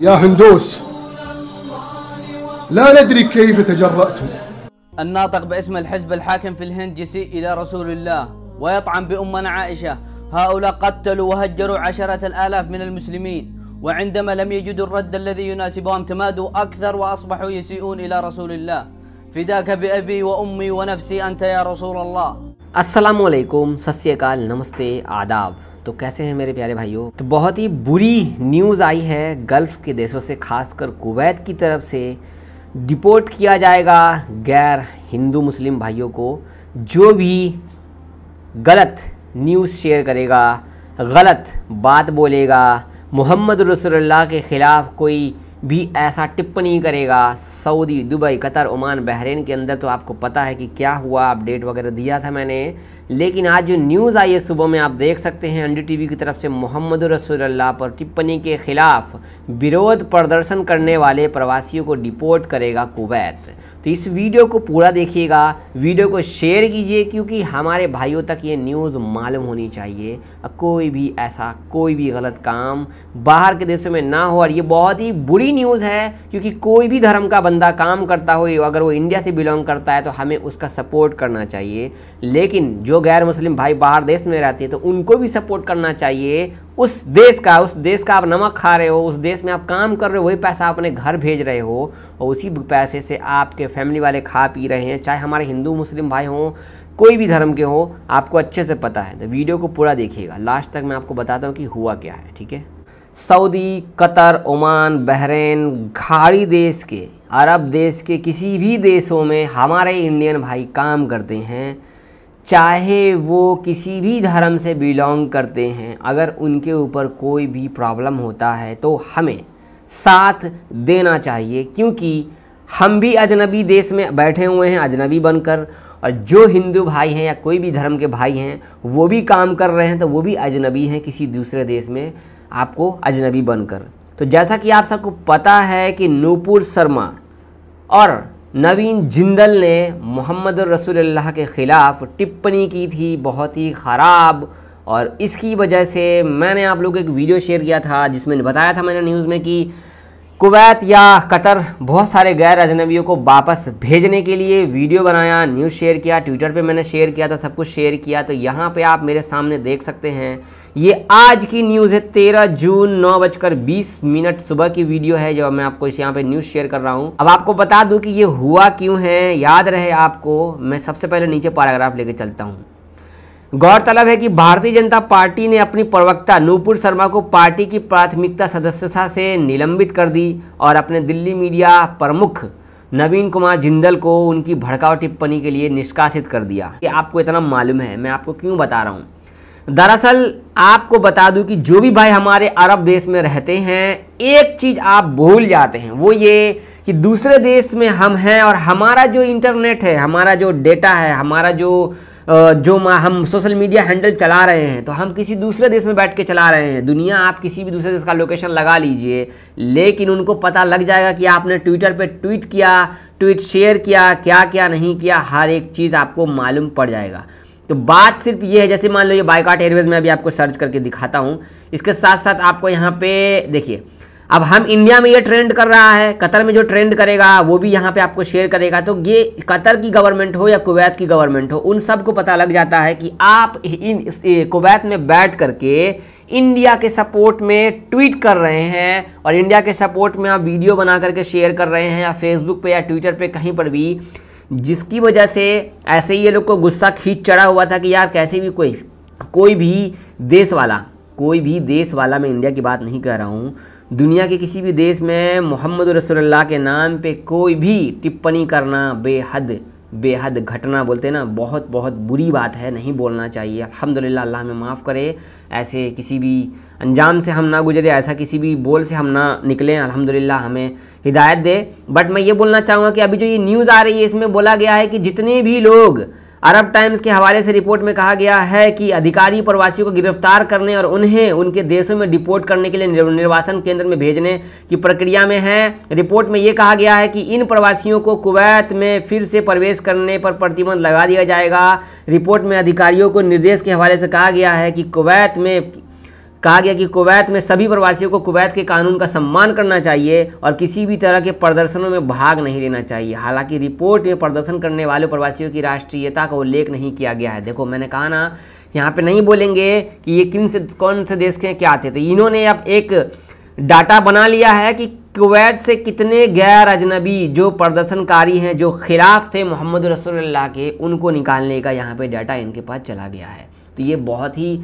يا هندوس لا ندري كيف تجرأتم الناطق باسم الحزب الحاكم في الهند يسيء إلى رسول الله ويطعن بأمنا عائشة هؤلاء قتلوا وهجروا عشرة الآلاف من المسلمين وعندما لم يجدوا الرد الذي يناسبهم تمادوا أكثر وأصبحوا يسيئون إلى رسول الله فداك بأبي وأمي ونفسي أنت يا رسول الله السلام عليكم سسيكال نمستي آداب तो कैसे हैं मेरे प्यारे भाइयों तो बहुत ही बुरी न्यूज़ आई है गल्फ़ के देशों से खासकर कुवैत की तरफ से डिपोर्ट किया जाएगा गैर हिंदू मुस्लिम भाइयों को जो भी गलत न्यूज़ शेयर करेगा गलत बात बोलेगा मोहम्मद रसोल्ला के ख़िलाफ़ कोई भी ऐसा टिप्पणी करेगा Saudi Dubai Qatar Oman Bahrain के अंदर तो आपको पता है कि क्या हुआ अपडेट वगैरह दिया था मैंने लेकिन आज जो न्यूज़ आई है सुबह में आप देख सकते हैं एन की तरफ से मोहम्मद रसोल्ला पर टिप्पणी के खिलाफ विरोध प्रदर्शन करने वाले प्रवासियों को डिपोर्ट करेगा कुवैत तो इस वीडियो को पूरा देखिएगा वीडियो को शेयर कीजिए क्योंकि हमारे भाइयों तक ये न्यूज़ मालूम होनी चाहिए कोई भी ऐसा कोई भी गलत काम बाहर के देशों में ना हो और ये बहुत ही बुरी न्यूज़ है क्योंकि कोई भी धर्म का बंदा काम करता हो अगर वो इंडिया से बिलोंग करता है तो हमें उसका सपोर्ट करना चाहिए लेकिन जो गैर मुस्लिम भाई बाहर देश में रहते हैं तो उनको भी सपोर्ट करना चाहिए उस देश का उस देश का आप नमक खा रहे हो उस देश में आप काम कर रहे हो वही पैसा अपने घर भेज रहे हो और उसी पैसे से आपके फैमिली वाले खा पी रहे हैं चाहे हमारे हिंदू मुस्लिम भाई हों कोई भी धर्म के हो आपको अच्छे से पता है तो वीडियो को पूरा देखिएगा लास्ट तक मैं आपको बताता हूँ कि हुआ क्या है ठीक है सऊदी कतर ओमान बहरेन घाड़ी देश के अरब देश के किसी भी देशों में हमारे इंडियन भाई काम करते हैं चाहे वो किसी भी धर्म से बिलोंग करते हैं अगर उनके ऊपर कोई भी प्रॉब्लम होता है तो हमें साथ देना चाहिए क्योंकि हम भी अजनबी देश में बैठे हुए हैं अजनबी बनकर और जो हिंदू भाई हैं या कोई भी धर्म के भाई हैं वो भी काम कर रहे हैं तो वो भी अजनबी हैं किसी दूसरे देश में आपको अजनबी बनकर तो जैसा कि आप सबको पता है कि नूपुर शर्मा और नवीन जिंदल ने मोहम्मद रसूलुल्लाह के ख़िलाफ़ टिप्पणी की थी बहुत ही ख़राब और इसकी वजह से मैंने आप लोग एक वीडियो शेयर किया था जिसमें बताया था मैंने न्यूज़ में कि कुवैत या कतर बहुत सारे गैर अजनबियों को वापस भेजने के लिए वीडियो बनाया न्यूज़ शेयर किया ट्विटर पे मैंने शेयर किया था सब कुछ शेयर किया तो यहाँ पे आप मेरे सामने देख सकते हैं ये आज की न्यूज़ है तेरह जून नौ बजकर बीस मिनट सुबह की वीडियो है जब मैं आपको इस यहाँ पे न्यूज़ शेयर कर रहा हूँ अब आपको बता दूँ कि ये हुआ क्यों है याद रहे आपको मैं सबसे पहले नीचे पैराग्राफ लेके चलता हूँ गौरतलब है कि भारतीय जनता पार्टी ने अपनी प्रवक्ता नूपुर शर्मा को पार्टी की प्राथमिकता सदस्यता से निलंबित कर दी और अपने दिल्ली मीडिया प्रमुख नवीन कुमार जिंदल को उनकी भड़काऊ टिप्पणी के लिए निष्कासित कर दिया ये आपको इतना मालूम है मैं आपको क्यों बता रहा हूँ दरअसल आपको बता दूं कि जो भी भाई हमारे अरब देश में रहते हैं एक चीज़ आप भूल जाते हैं वो ये कि दूसरे देश में हम हैं और हमारा जो इंटरनेट है हमारा जो डेटा है हमारा जो जो हम सोशल मीडिया हैंडल चला रहे हैं तो हम किसी दूसरे देश में बैठ के चला रहे हैं दुनिया आप किसी भी दूसरे देश का लोकेशन लगा लीजिए लेकिन उनको पता लग जाएगा कि आपने ट्विटर पे ट्वीट किया ट्वीट शेयर किया क्या क्या नहीं किया हर एक चीज़ आपको मालूम पड़ जाएगा तो बात सिर्फ ये है जैसे मान लो ये बाइकाट एयरवेज में अभी आपको सर्च करके दिखाता हूँ इसके साथ साथ आपको यहाँ पे देखिए अब हम इंडिया में ये ट्रेंड कर रहा है कतर में जो ट्रेंड करेगा वो भी यहाँ पे आपको शेयर करेगा तो ये कतर की गवर्नमेंट हो या कुवैत की गवर्नमेंट हो उन सबको पता लग जाता है कि आप इन कुवैत में बैठ करके इंडिया के सपोर्ट में ट्वीट कर रहे हैं और इंडिया के सपोर्ट में आप वीडियो बना करके शेयर कर रहे हैं या फेसबुक पर या ट्विटर पर कहीं पर भी जिसकी वजह से ऐसे ही ये लोग को गुस्सा खींच चढ़ा हुआ था कि यार कैसे भी कोई कोई भी देश वाला कोई भी देश वाला मैं इंडिया की बात नहीं कर रहा हूँ दुनिया के किसी भी देश में मोहम्मद रसोल्ला के नाम पे कोई भी टिप्पणी करना बेहद बेहद घटना बोलते ना बहुत बहुत बुरी बात है नहीं बोलना चाहिए अलहमदिल्ला अल्लाह हमें माफ़ करे ऐसे किसी भी अंजाम से हम ना गुजरे ऐसा किसी भी बोल से हम ना निकलें अल्हम्दुलिल्लाह हमें हिदायत दे बट मैं ये बोलना चाहूँगा कि अभी जो ये न्यूज़ आ रही है इसमें बोला गया है कि जितने भी लोग अरब टाइम्स के हवाले से रिपोर्ट में कहा गया है कि अधिकारी प्रवासियों को गिरफ्तार करने और उन्हें उनके देशों में डिपोर्ट करने के लिए निर्वासन केंद्र में भेजने की प्रक्रिया में है रिपोर्ट में ये कहा गया है कि इन प्रवासियों को कुवैत में फिर से प्रवेश करने पर प्रतिबंध लगा दिया जाएगा रिपोर्ट में अधिकारियों को निर्देश के हवाले से कहा गया है कि कुवैत में कहा गया कि कुवैत में सभी प्रवासियों को कुवैत के कानून का सम्मान करना चाहिए और किसी भी तरह के प्रदर्शनों में भाग नहीं लेना चाहिए हालांकि रिपोर्ट में प्रदर्शन करने वाले प्रवासियों की राष्ट्रीयता का उल्लेख नहीं किया गया है देखो मैंने कहा ना यहाँ पे नहीं बोलेंगे कि ये किन से कौन से देश के क्या थे तो इन्होंने अब एक डाटा बना लिया है कि कुवैत से कितने गैर अजनबी जो प्रदर्शनकारी हैं जो खिलाफ थे मोहम्मद रसोल्ला के उनको निकालने का यहाँ पर डाटा इनके पास चला गया है तो ये बहुत ही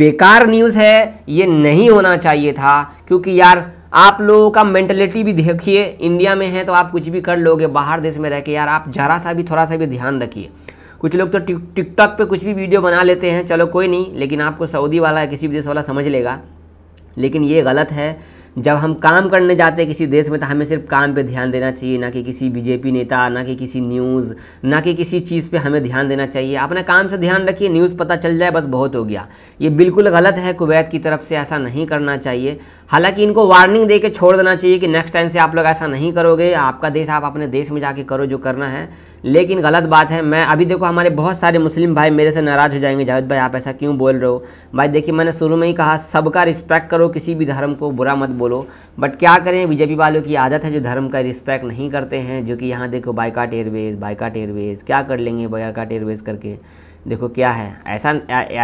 बेकार न्यूज़ है ये नहीं होना चाहिए था क्योंकि यार आप लोगों का मेंटलिटी भी देखिए इंडिया में है तो आप कुछ भी कर लोगे बाहर देश में रह के यार आप ज़रा सा भी थोड़ा सा भी ध्यान रखिए कुछ लोग तो टिकटॉक पे कुछ भी वीडियो बना लेते हैं चलो कोई नहीं लेकिन आपको सऊदी वाला किसी भी देश वाला समझ लेगा लेकिन ये गलत है जब हम काम करने जाते हैं किसी देश में तो हमें सिर्फ काम पे ध्यान देना चाहिए ना कि किसी बीजेपी नेता ना कि किसी न्यूज़ ना कि किसी चीज़ पे हमें ध्यान देना चाहिए अपने काम से ध्यान रखिए न्यूज़ पता चल जाए बस बहुत हो गया ये बिल्कुल गलत है कुवैत की तरफ से ऐसा नहीं करना चाहिए हालांकि इनको वार्निंग दे के छोड़ देना चाहिए कि नेक्स्ट टाइम से आप लोग ऐसा नहीं करोगे आपका देश आप अपने देश में जाके करो जो करना है लेकिन गलत बात है मैं अभी देखो हमारे बहुत सारे मुस्लिम भाई मेरे से नाराज़ हो जाएंगे जावेद भाई आप ऐसा क्यों बोल रहे हो भाई देखिए मैंने शुरू में ही कहा सबका रिस्पेक्ट करो किसी भी धर्म को बुरा मत बोलो बट क्या करें बीजेपी वालों की आदत है जो धर्म का रिस्पेक्ट नहीं करते हैं जो कि यहाँ देखो बाइकाट एयरवेज बाइकाट एयरवेज क्या कर लेंगे बाइकाट एयरवेज करके देखो क्या है ऐसा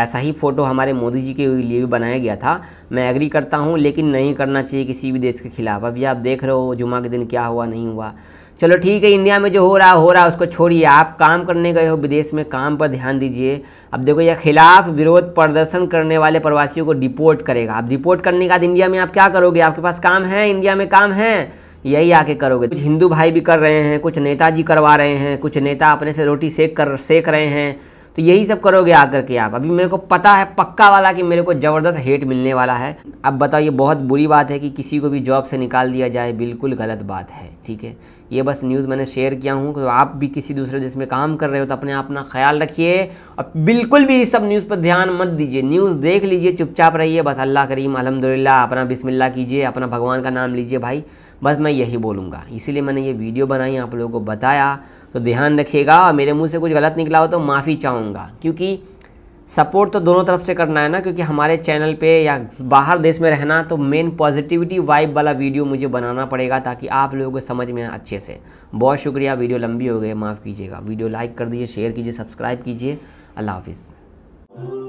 ऐसा ही फ़ोटो हमारे मोदी जी के लिए भी बनाया गया था मैं एग्री करता हूँ लेकिन नहीं करना चाहिए किसी भी देश के खिलाफ अभी आप देख रहे हो जुमा के दिन क्या हुआ नहीं हुआ चलो ठीक है इंडिया में जो हो रहा हो रहा उसको छोड़िए आप काम करने गए हो विदेश में काम पर ध्यान दीजिए अब देखो यह खिलाफ विरोध प्रदर्शन करने वाले प्रवासियों को डिपोर्ट करेगा आप डिपोर्ट करने के बाद इंडिया में आप क्या करोगे आपके पास काम है इंडिया में काम है यही आके करोगे कुछ हिंदू भाई भी कर रहे हैं कुछ नेताजी करवा रहे हैं कुछ नेता अपने से रोटी सेक कर सेक रहे हैं तो यही सब करोगे आकर के आप अभी मेरे को पता है पक्का वाला कि मेरे को ज़बरदस्त हेट मिलने वाला है अब बताओ ये बहुत बुरी बात है कि किसी को भी जॉब से निकाल दिया जाए बिल्कुल गलत बात है ठीक है ये बस न्यूज़ मैंने शेयर किया हूँ तो आप भी किसी दूसरे देश में काम कर रहे हो तो अपने अपना ख्याल रखिए और बिल्कुल भी इस सब न्यूज़ पर ध्यान मत दीजिए न्यूज़ देख लीजिए चुपचाप रहिए बस अल्लाह करीम अलहमदिल्ला अपना बिस्मिल्ला कीजिए अपना भगवान का नाम लीजिए भाई बस मैं यही बोलूँगा इसीलिए मैंने ये वीडियो बनाई आप लोगों को बताया तो ध्यान रखिएगा मेरे मुंह से कुछ गलत निकला हो तो माफ़ी चाहूँगा क्योंकि सपोर्ट तो दोनों तरफ से करना है ना क्योंकि हमारे चैनल पे या बाहर देश में रहना तो मेन पॉजिटिविटी वाइब वाला वीडियो मुझे बनाना पड़ेगा ताकि आप लोगों को समझ में आए अच्छे से बहुत शुक्रिया वीडियो लंबी हो गई माफ़ कीजिएगा वीडियो लाइक कर दीजिए शेयर कीजिए सब्सक्राइब कीजिए अल्लाह हाफिज़